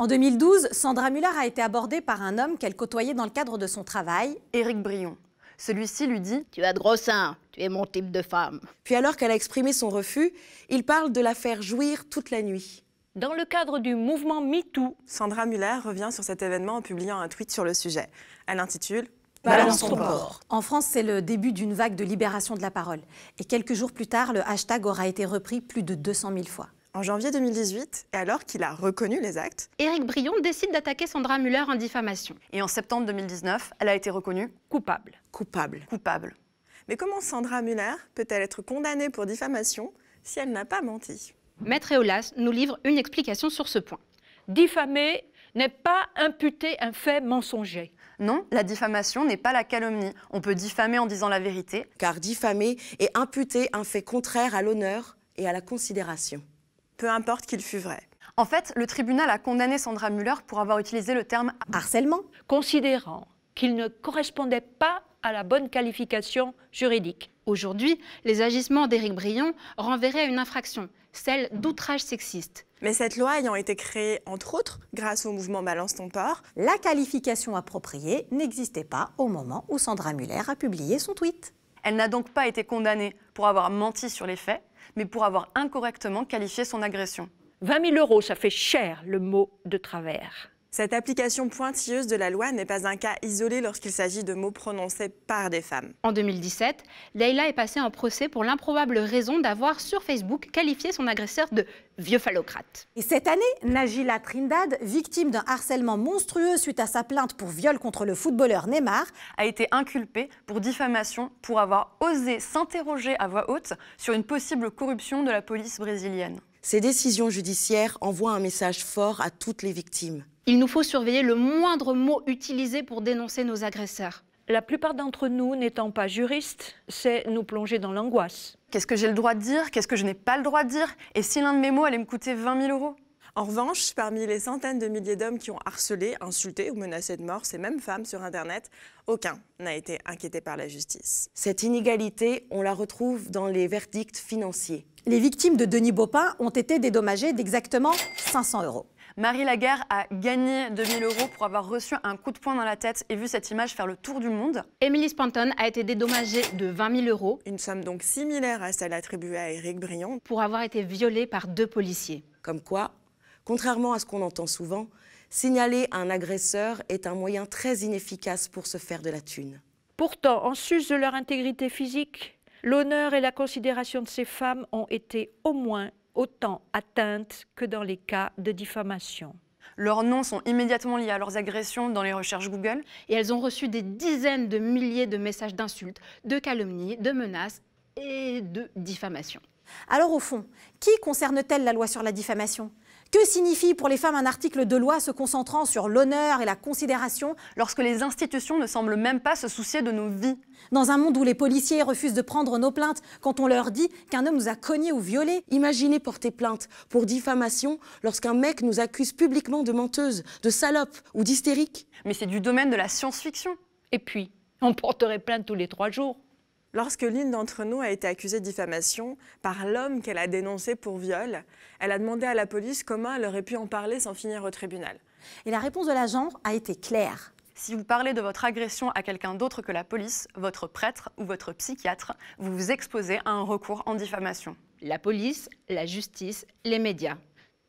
En 2012, Sandra Muller a été abordée par un homme qu'elle côtoyait dans le cadre de son travail, Éric Brion. Celui-ci lui dit Tu as de gros seins, tu es mon type de femme. Puis alors qu'elle a exprimé son refus, il parle de la faire jouir toute la nuit. Dans le cadre du mouvement MeToo, Sandra Muller revient sur cet événement en publiant un tweet sur le sujet. Elle intitule Balance ton corps. En France, c'est le début d'une vague de libération de la parole. Et quelques jours plus tard, le hashtag aura été repris plus de 200 000 fois en janvier 2018, et alors qu'il a reconnu les actes, Éric Brion décide d'attaquer Sandra Muller en diffamation. Et en septembre 2019, elle a été reconnue coupable. Coupable. Coupable. Mais comment Sandra Muller peut-elle être condamnée pour diffamation si elle n'a pas menti Maître Eolas nous livre une explication sur ce point. Diffamer n'est pas imputer un fait mensonger. Non, la diffamation n'est pas la calomnie. On peut diffamer en disant la vérité. Car diffamer est imputer un fait contraire à l'honneur et à la considération peu importe qu'il fût vrai. En fait, le tribunal a condamné Sandra Muller pour avoir utilisé le terme harcèlement, considérant qu'il ne correspondait pas à la bonne qualification juridique. Aujourd'hui, les agissements d'Éric Brion renverraient à une infraction, celle d'outrage sexiste. Mais cette loi ayant été créée, entre autres, grâce au mouvement Balance ton la qualification appropriée n'existait pas au moment où Sandra Muller a publié son tweet. Elle n'a donc pas été condamnée pour avoir menti sur les faits, mais pour avoir incorrectement qualifié son agression. 20 000 euros, ça fait cher le mot de travers. Cette application pointilleuse de la loi n'est pas un cas isolé lorsqu'il s'agit de mots prononcés par des femmes. En 2017, Leila est passée en procès pour l'improbable raison d'avoir sur Facebook qualifié son agresseur de vieux phallocrate. Et cette année, Najila Trindade, victime d'un harcèlement monstrueux suite à sa plainte pour viol contre le footballeur Neymar, a été inculpée pour diffamation pour avoir osé s'interroger à voix haute sur une possible corruption de la police brésilienne. Ces décisions judiciaires envoient un message fort à toutes les victimes. Il nous faut surveiller le moindre mot utilisé pour dénoncer nos agresseurs. La plupart d'entre nous, n'étant pas juristes, c'est nous plonger dans l'angoisse. Qu'est-ce que j'ai le droit de dire Qu'est-ce que je n'ai pas le droit de dire Et si l'un de mes mots allait me coûter 20 000 euros en revanche, parmi les centaines de milliers d'hommes qui ont harcelé, insulté ou menacé de mort ces mêmes femmes sur Internet, aucun n'a été inquiété par la justice. Cette inégalité, on la retrouve dans les verdicts financiers. Les victimes de Denis Baupin ont été dédommagées d'exactement 500 euros. Marie Lagarde a gagné 2000 euros pour avoir reçu un coup de poing dans la tête et vu cette image faire le tour du monde. Émilie Spanton a été dédommagée de 20 000 euros. Une somme donc similaire à celle attribuée à Eric Briand. Pour avoir été violée par deux policiers. Comme quoi, contrairement à ce qu'on entend souvent, signaler un agresseur est un moyen très inefficace pour se faire de la thune. Pourtant, en sus de leur intégrité physique, l'honneur et la considération de ces femmes ont été au moins autant atteintes que dans les cas de diffamation. Leurs noms sont immédiatement liés à leurs agressions dans les recherches Google. Et elles ont reçu des dizaines de milliers de messages d'insultes, de calomnies, de menaces et de diffamation. Alors au fond, qui concerne-t-elle la loi sur la diffamation que signifie pour les femmes un article de loi se concentrant sur l'honneur et la considération lorsque les institutions ne semblent même pas se soucier de nos vies Dans un monde où les policiers refusent de prendre nos plaintes quand on leur dit qu'un homme nous a cogné ou violé Imaginez porter plainte pour diffamation lorsqu'un mec nous accuse publiquement de menteuse, de salope ou d'hystérique. Mais c'est du domaine de la science-fiction. Et puis, on porterait plainte tous les trois jours. Lorsque l'une d'entre nous a été accusée de diffamation par l'homme qu'elle a dénoncé pour viol, elle a demandé à la police comment elle aurait pu en parler sans finir au tribunal. Et la réponse de l'agent a été claire. Si vous parlez de votre agression à quelqu'un d'autre que la police, votre prêtre ou votre psychiatre, vous vous exposez à un recours en diffamation. La police, la justice, les médias.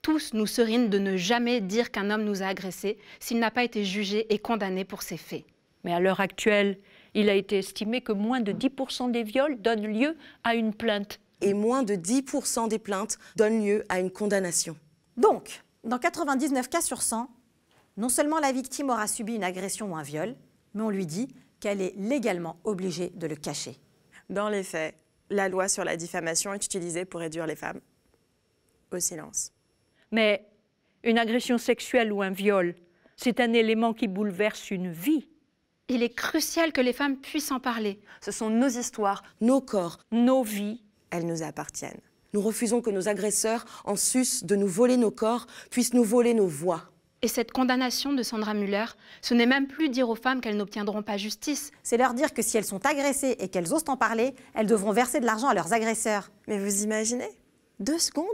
Tous nous serinent de ne jamais dire qu'un homme nous a agressés s'il n'a pas été jugé et condamné pour ses faits. Mais à l'heure actuelle, il a été estimé que moins de 10% des viols donnent lieu à une plainte. Et moins de 10% des plaintes donnent lieu à une condamnation. Donc, dans 99 cas sur 100, non seulement la victime aura subi une agression ou un viol, mais on lui dit qu'elle est légalement obligée de le cacher. Dans les faits, la loi sur la diffamation est utilisée pour réduire les femmes au silence. Mais une agression sexuelle ou un viol, c'est un élément qui bouleverse une vie il est crucial que les femmes puissent en parler. Ce sont nos histoires, nos corps, nos vies. Elles nous appartiennent. Nous refusons que nos agresseurs, en sus de nous voler nos corps, puissent nous voler nos voix. Et cette condamnation de Sandra Muller, ce n'est même plus dire aux femmes qu'elles n'obtiendront pas justice. C'est leur dire que si elles sont agressées et qu'elles osent en parler, elles devront verser de l'argent à leurs agresseurs. Mais vous imaginez Deux secondes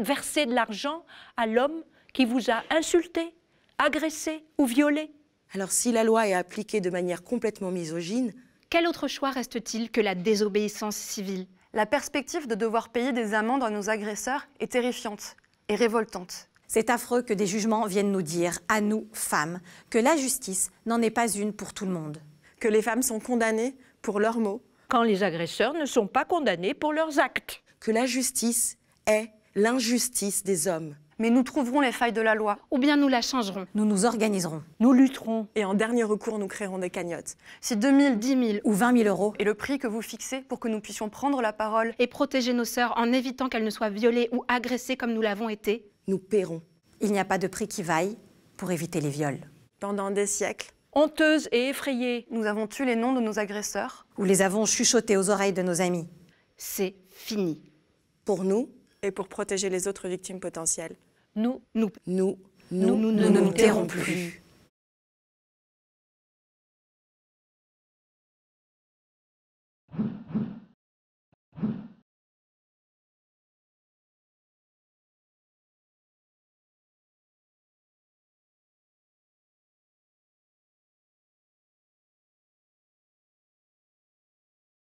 Verser de l'argent à l'homme qui vous a insulté, agressé ou violé. Alors si la loi est appliquée de manière complètement misogyne... Quel autre choix reste-t-il que la désobéissance civile La perspective de devoir payer des amendes à nos agresseurs est terrifiante et révoltante. C'est affreux que des jugements viennent nous dire, à nous, femmes, que la justice n'en est pas une pour tout le monde. Que les femmes sont condamnées pour leurs mots. Quand les agresseurs ne sont pas condamnés pour leurs actes. Que la justice est l'injustice des hommes. Mais nous trouverons les failles de la loi. Ou bien nous la changerons. Nous nous organiserons. Nous lutterons. Et en dernier recours, nous créerons des cagnottes. Si 2 000, 10 000 ou 20 000 euros. est le prix que vous fixez pour que nous puissions prendre la parole. Et protéger nos sœurs en évitant qu'elles ne soient violées ou agressées comme nous l'avons été. Nous paierons. Il n'y a pas de prix qui vaille pour éviter les viols. Pendant des siècles, honteuses et effrayées, nous avons tué les noms de nos agresseurs. Ou les avons chuchotés aux oreilles de nos amis. C'est fini. Pour nous et pour protéger les autres victimes potentielles nous, nous, nous, nous, nous ne nous tairons plus.